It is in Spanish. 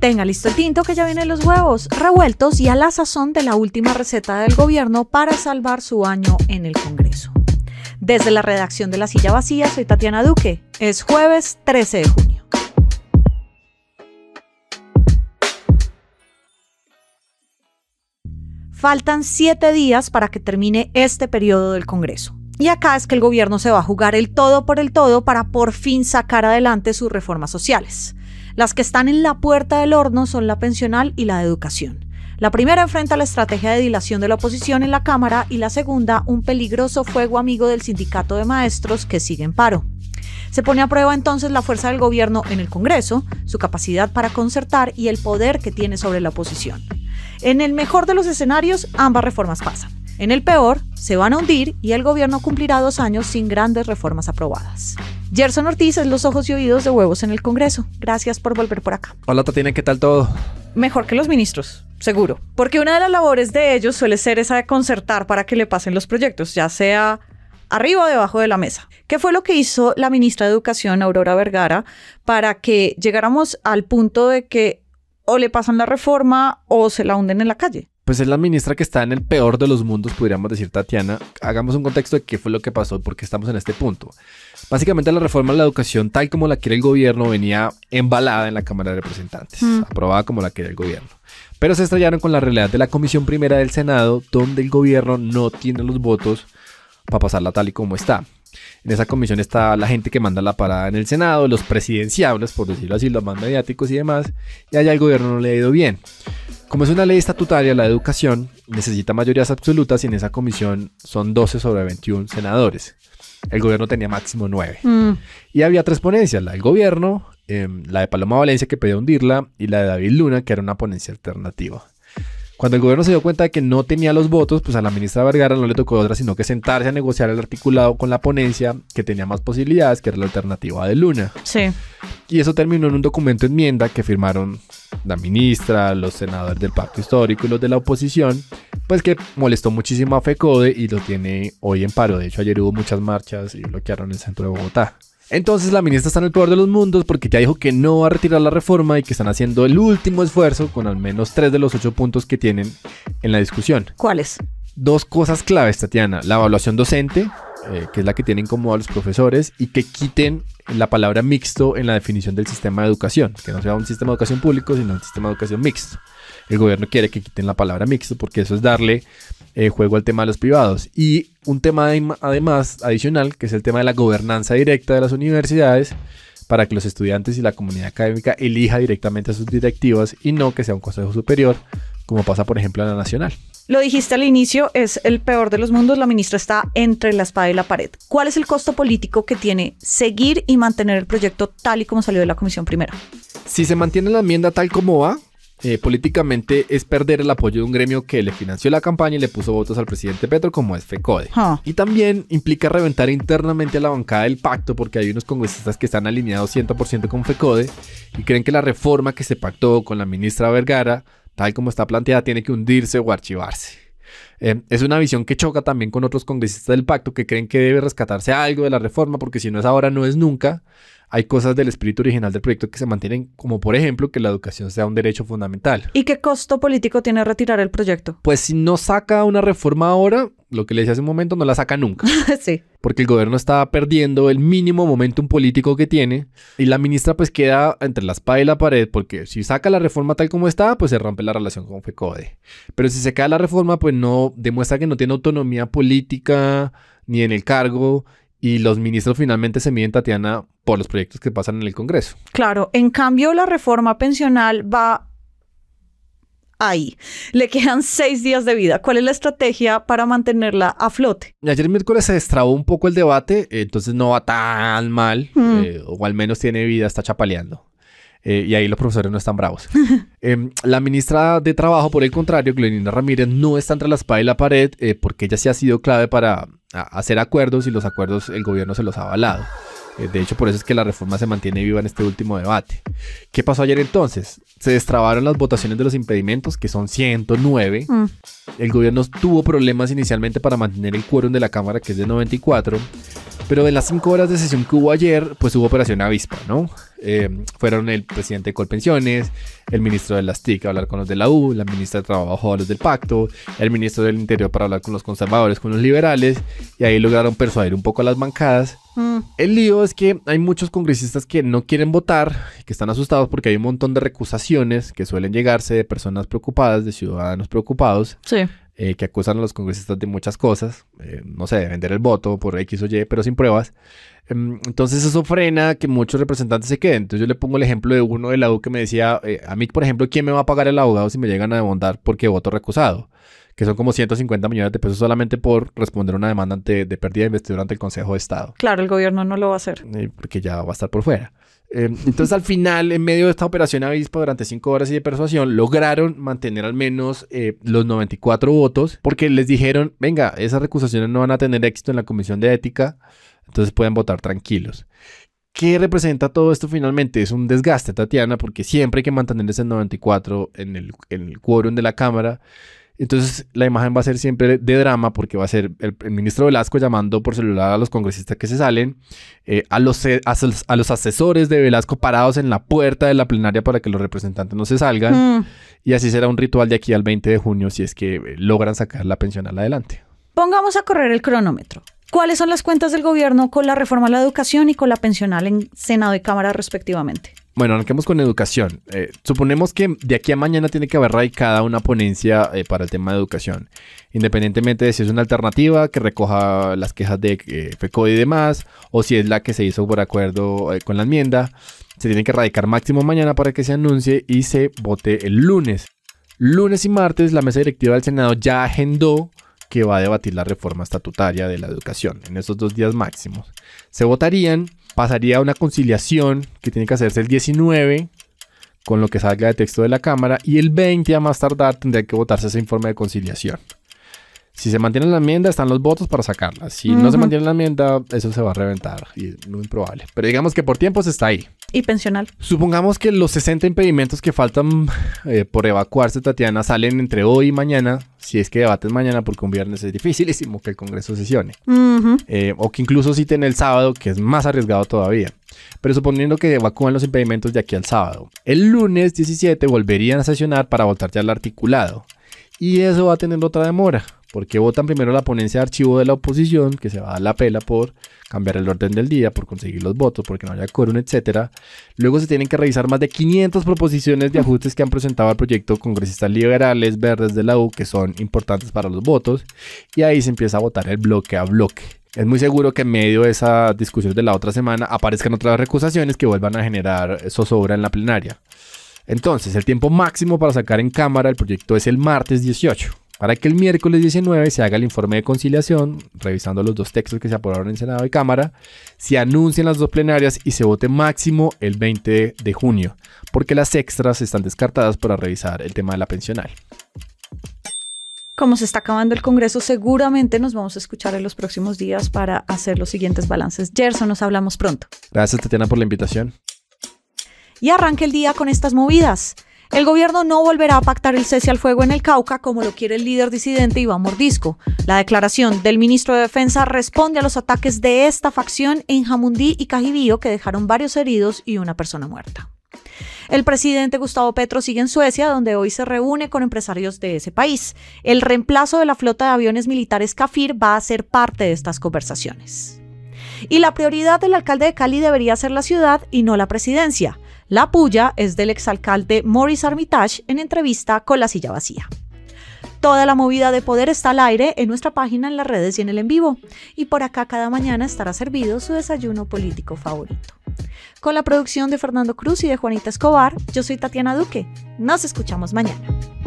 Tenga listo el tinto que ya vienen los huevos revueltos y a la sazón de la última receta del gobierno para salvar su año en el Congreso. Desde la redacción de La Silla Vacía, soy Tatiana Duque. Es jueves 13 de junio. Faltan siete días para que termine este periodo del Congreso. Y acá es que el gobierno se va a jugar el todo por el todo para por fin sacar adelante sus reformas sociales. Las que están en la puerta del horno son la pensional y la de educación. La primera enfrenta la estrategia de dilación de la oposición en la Cámara y la segunda un peligroso fuego amigo del sindicato de maestros que sigue en paro. Se pone a prueba entonces la fuerza del gobierno en el Congreso, su capacidad para concertar y el poder que tiene sobre la oposición. En el mejor de los escenarios, ambas reformas pasan. En el peor, se van a hundir y el gobierno cumplirá dos años sin grandes reformas aprobadas. Gerson Ortiz es los ojos y oídos de huevos en el Congreso. Gracias por volver por acá. Hola, Tatiana, ¿qué tal todo? Mejor que los ministros, seguro. Porque una de las labores de ellos suele ser esa de concertar para que le pasen los proyectos, ya sea arriba o debajo de la mesa. ¿Qué fue lo que hizo la ministra de Educación, Aurora Vergara, para que llegáramos al punto de que o le pasan la reforma o se la hunden en la calle? pues es la ministra que está en el peor de los mundos, podríamos decir Tatiana. Hagamos un contexto de qué fue lo que pasó porque estamos en este punto. Básicamente la reforma de la educación tal como la quiere el gobierno venía embalada en la Cámara de Representantes, mm. aprobada como la quiere el gobierno. Pero se estrellaron con la realidad de la Comisión Primera del Senado, donde el gobierno no tiene los votos para pasarla tal y como está. En esa comisión está la gente que manda la parada en el Senado, los presidenciables, por decirlo así, los más mediáticos y demás, y allá el gobierno no le ha ido bien. Como es una ley estatutaria, la educación necesita mayorías absolutas y en esa comisión son 12 sobre 21 senadores. El gobierno tenía máximo 9. Mm. Y había tres ponencias, la del gobierno, em, la de Paloma Valencia que pedía hundirla y la de David Luna que era una ponencia alternativa. Cuando el gobierno se dio cuenta de que no tenía los votos, pues a la ministra Vergara no le tocó otra, sino que sentarse a negociar el articulado con la ponencia que tenía más posibilidades, que era la alternativa de Luna. Sí. Y eso terminó en un documento enmienda que firmaron la ministra, los senadores del pacto histórico y los de la oposición, pues que molestó muchísimo a FECODE y lo tiene hoy en paro. De hecho, ayer hubo muchas marchas y bloquearon el centro de Bogotá. Entonces la ministra está en el poder de los mundos porque ya dijo que no va a retirar la reforma y que están haciendo el último esfuerzo con al menos tres de los ocho puntos que tienen en la discusión. ¿Cuáles? Dos cosas claves, Tatiana. La evaluación docente, eh, que es la que tienen como a los profesores, y que quiten la palabra mixto en la definición del sistema de educación, que no sea un sistema de educación público, sino un sistema de educación mixto. El gobierno quiere que quiten la palabra mixto porque eso es darle eh, juego al tema de los privados. Y un tema además adicional, que es el tema de la gobernanza directa de las universidades, para que los estudiantes y la comunidad académica elija directamente a sus directivas y no que sea un consejo superior, como pasa por ejemplo en la nacional. Lo dijiste al inicio, es el peor de los mundos, la ministra está entre la espada y la pared. ¿Cuál es el costo político que tiene seguir y mantener el proyecto tal y como salió de la comisión primera? Si se mantiene la enmienda tal como va, eh, políticamente es perder el apoyo de un gremio que le financió la campaña y le puso votos al presidente Petro, como es FECODE. Y también implica reventar internamente a la bancada del pacto, porque hay unos congresistas que están alineados 100% con FECODE y creen que la reforma que se pactó con la ministra Vergara, tal como está planteada, tiene que hundirse o archivarse. Eh, es una visión que choca también con otros congresistas del pacto que creen que debe rescatarse algo de la reforma porque si no es ahora, no es nunca. Hay cosas del espíritu original del proyecto que se mantienen, como por ejemplo que la educación sea un derecho fundamental. ¿Y qué costo político tiene retirar el proyecto? Pues si no saca una reforma ahora, lo que le decía hace un momento, no la saca nunca. sí porque el gobierno está perdiendo el mínimo momentum político que tiene y la ministra pues queda entre la espada y la pared porque si saca la reforma tal como está, pues se rompe la relación con FECODE. Pero si se cae la reforma, pues no demuestra que no tiene autonomía política ni en el cargo y los ministros finalmente se miden, Tatiana, por los proyectos que pasan en el Congreso. Claro, en cambio la reforma pensional va ahí. Le quedan seis días de vida. ¿Cuál es la estrategia para mantenerla a flote? Ayer miércoles se destrabó un poco el debate, entonces no va tan mal, mm. eh, o al menos tiene vida, está chapaleando. Eh, y ahí los profesores no están bravos. Em, la ministra de Trabajo, por el contrario, Glenina Ramírez, no está entre la espada y la pared eh, porque ella sí ha sido clave para hacer acuerdos y los acuerdos el gobierno se los ha avalado. Eh, de hecho, por eso es que la reforma se mantiene viva en este último debate. ¿Qué pasó ayer entonces? Se destrabaron las votaciones de los impedimentos, que son 109. Mm. El gobierno tuvo problemas inicialmente para mantener el quórum de la Cámara, que es de 94. Pero de las cinco horas de sesión que hubo ayer, pues hubo operación avispa, ¿no? Eh, fueron el presidente de Colpensiones, el ministro de las TIC a hablar con los de la U, la ministra de Trabajo a los del Pacto, el ministro del Interior para hablar con los conservadores, con los liberales, y ahí lograron persuadir un poco a las bancadas. Mm. El lío es que hay muchos congresistas que no quieren votar, que están asustados porque hay un montón de recusaciones que suelen llegarse de personas preocupadas, de ciudadanos preocupados. Sí eh, que acusan a los congresistas de muchas cosas, eh, no sé, de vender el voto por X o Y, pero sin pruebas. Em, entonces eso frena que muchos representantes se queden. Entonces yo le pongo el ejemplo de uno de la U que me decía, eh, a mí por ejemplo, ¿quién me va a pagar el abogado si me llegan a demandar porque voto recusado? que son como 150 millones de pesos solamente por responder una demanda ante, de pérdida de investidura ante el Consejo de Estado. Claro, el gobierno no lo va a hacer. porque ya va a estar por fuera. Eh, entonces, al final, en medio de esta operación avispa durante cinco horas y de persuasión, lograron mantener al menos eh, los 94 votos porque les dijeron, venga, esas recusaciones no van a tener éxito en la Comisión de Ética, entonces pueden votar tranquilos. ¿Qué representa todo esto finalmente? Es un desgaste, Tatiana, porque siempre hay que mantener ese 94 en el, en el quórum de la Cámara. Entonces la imagen va a ser siempre de drama porque va a ser el, ministro Velasco llamando por celular a los congresistas que se salen, eh, a, los, eh, a, los asesores de Velasco parados en la puerta de la plenaria para que los representantes no se salgan. Mm. Y así será un ritual de aquí al 20 de junio si es que eh, logran sacar la pensional adelante. Pongamos a correr el cronómetro. ¿Cuáles son las cuentas del gobierno con la reforma a la educación y con la pensional en Senado y Cámara respectivamente? Bueno, arranquemos con educación. Eh, suponemos que de aquí a mañana tiene que haber radicada una ponencia eh, para el tema de educación, independientemente de si es una alternativa que recoja las quejas de eh, y demás, o si es la que se hizo por acuerdo eh, con la enmienda. Se tiene que radicar máximo mañana para que se anuncie y se vote el lunes. Lunes y martes la mesa directiva del Senado ya agendó que va a debatir la reforma estatutaria de la educación en esos dos días máximos. Se votarían pasaría una conciliación que tiene que hacerse el 19 con lo que salga de texto de la Cámara y el 20 a más tardar tendría que votarse ese informe de conciliación. Si se mantiene la enmienda, están los votos para sacarla. Si no se mantiene la enmienda, eso se va a reventar y muy improbable. Pero digamos que por tiempos está ahí. Y pensional. Supongamos que los 60 impedimentos que faltan eh, por evacuarse, Tatiana, salen entre hoy y mañana, si es que debates mañana, porque un viernes es dificilísimo que el Congreso sesione. Eh, o que incluso tiene el sábado, que es más arriesgado todavía. Pero suponiendo que evacúan los impedimentos de aquí al sábado, el lunes 17 volverían a sesionar para votar ya articulado. Y eso va a tener otra demora porque votan primero la ponencia de archivo de la oposición, que se va a la pela por cambiar el orden del día, por conseguir los votos, porque no haya quórum, etc. Luego se tienen que revisar más de 500 proposiciones de ajustes que han presentado al proyecto congresistas liberales, verdes de la U, que son importantes para los votos, y ahí se empieza a votar el bloque a bloque. Es muy seguro que en medio de esa discusión de la otra semana aparezcan otras recusaciones que vuelvan a generar zozobra en la plenaria. Entonces, el tiempo máximo para sacar en cámara el proyecto es el martes 18 para que el miércoles 19 se haga el informe de conciliación, revisando los dos textos que se aprobaron en Senado y Cámara, se anuncien las dos plenarias y se vote máximo el 20 de junio, porque las extras están descartadas para revisar el tema de la pensional. Como se está acabando el Congreso, seguramente nos vamos a escuchar en los próximos días para hacer los siguientes balances. Gerson, nos hablamos pronto. Gracias, Tatiana, por la invitación. Y arranque el día con estas movidas. El gobierno no volverá a pactar el cese al fuego en el Cauca como lo quiere el líder disidente Iván Mordisco. La declaración del ministro de Defensa responde a los ataques de esta facción en Jamundí y Cajibío que dejaron varios heridos y una persona muerta. El presidente Gustavo Petro sigue en Suecia, donde hoy se reúne con empresarios de ese país. El reemplazo de la flota de aviones militares Cafir va a ser parte de estas conversaciones. Y la prioridad del alcalde de Cali debería ser la ciudad y no la presidencia. La puya es del exalcalde Maurice Armitage en entrevista con La Silla Vacía. Toda la movida de poder está al aire en nuestra página, en las redes y en el en vivo. Y por acá cada mañana estará servido su desayuno político favorito. Con la producción de Fernando Cruz y de Juanita Escobar, yo soy Tatiana Duque. Nos escuchamos mañana.